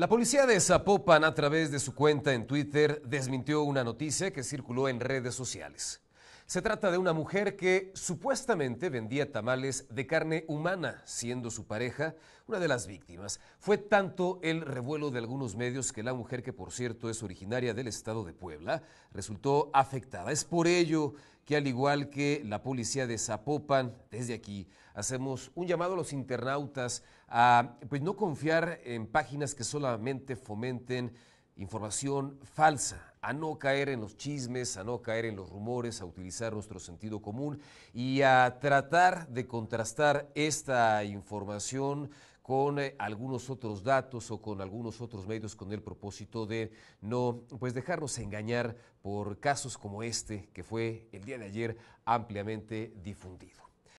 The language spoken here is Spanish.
La policía de Zapopan, a través de su cuenta en Twitter, desmintió una noticia que circuló en redes sociales. Se trata de una mujer que supuestamente vendía tamales de carne humana, siendo su pareja una de las víctimas. Fue tanto el revuelo de algunos medios que la mujer, que por cierto es originaria del estado de Puebla, resultó afectada. Es por ello que al igual que la policía de Zapopan, desde aquí hacemos un llamado a los internautas a pues, no confiar en páginas que solamente fomenten información falsa a no caer en los chismes, a no caer en los rumores, a utilizar nuestro sentido común y a tratar de contrastar esta información con eh, algunos otros datos o con algunos otros medios con el propósito de no pues dejarnos engañar por casos como este que fue el día de ayer ampliamente difundido.